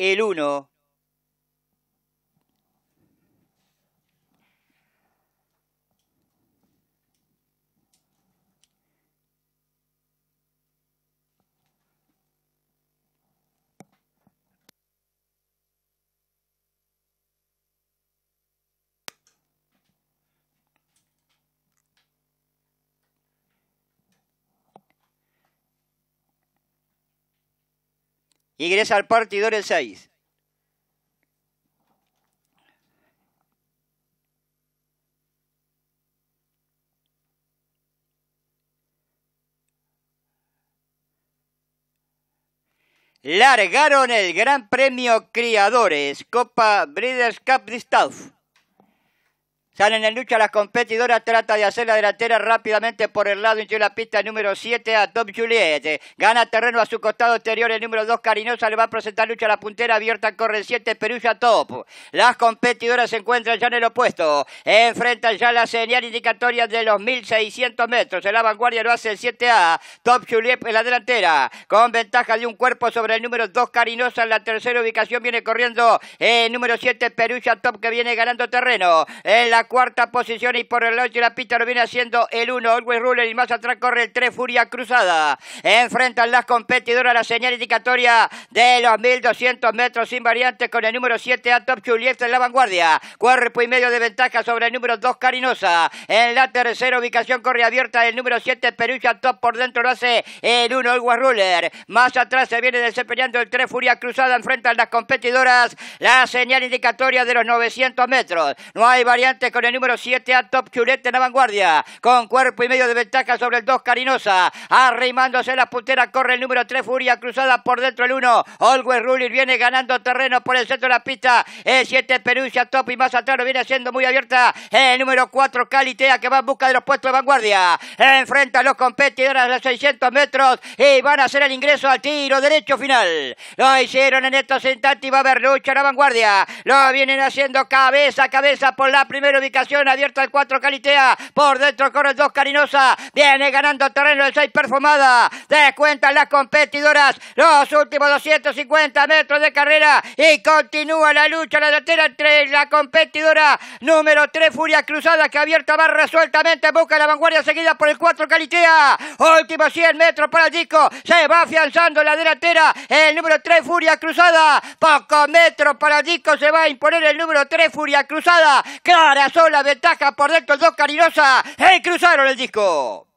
el 1 Ingresa al partidor el 6. largaron el Gran Premio Criadores, Copa Breeders' Cup de están en lucha las competidoras, trata de hacer la delantera rápidamente por el lado interior de la pista número 7 a Top Juliet. Gana terreno a su costado exterior el número 2 Carinosa, le va a presentar lucha a la puntera abierta, corre el 7 Perugia Top. Las competidoras se encuentran ya en el opuesto, enfrentan ya la señal indicatoria de los 1600 metros. En la vanguardia lo hace el 7A, Top Juliet en la delantera, con ventaja de un cuerpo sobre el número 2 Carinosa. En la tercera ubicación viene corriendo el número 7 Perugia Top que viene ganando terreno. En la cuarta posición y por el 8 de la pista lo viene haciendo el 1, Always Ruler y más atrás corre el 3, Furia Cruzada. Enfrentan las competidoras la señal indicatoria de los 1200 metros sin variantes con el número 7 a Top Julieta en la vanguardia. Cuerpo y medio de ventaja sobre el número 2 Carinosa. En la tercera ubicación corre abierta el número 7 Perucha Top por dentro lo hace el 1 Always Ruler. Más atrás se viene desempeñando el 3 Furia Cruzada. Enfrentan las competidoras la señal indicatoria de los 900 metros. No hay variantes con el número 7 a Top curete en la vanguardia. Con cuerpo y medio de ventaja sobre el 2 Carinosa. Arrimándose la puntera corre el número 3 Furia cruzada por dentro el 1. Always Ruler viene ganando terreno por el centro de la pista. El 7 Perucia, Top y más atrás viene siendo muy abierta. El número 4 Calitea que va en busca de los puestos de vanguardia. Enfrenta a los competidores de 600 metros y van a hacer el ingreso al tiro derecho final. Lo hicieron en estos instantes y va a haber lucha en la vanguardia. Lo vienen haciendo cabeza a cabeza por la primera ubicación abierta el 4 Calitea. Por dentro corre el 2 Carinosa. Viene ganando terreno el 6 Perfumada. Descuentan las competidoras. Los últimos 250 metros de carrera. Y continúa la lucha la delantera entre la competidora número 3 Furia Cruzada que abierta va resueltamente. Busca la vanguardia seguida por el 4 Calitea. Últimos 100 metros para el disco. Se va afianzando la delantera. El número 3 Furia Cruzada. Pocos metros para el disco. Se va a imponer el número 3 Furia Cruzada. Clara sola, ventaja por dentro, dos carinosas, ¡eh! Cruzaron el disco.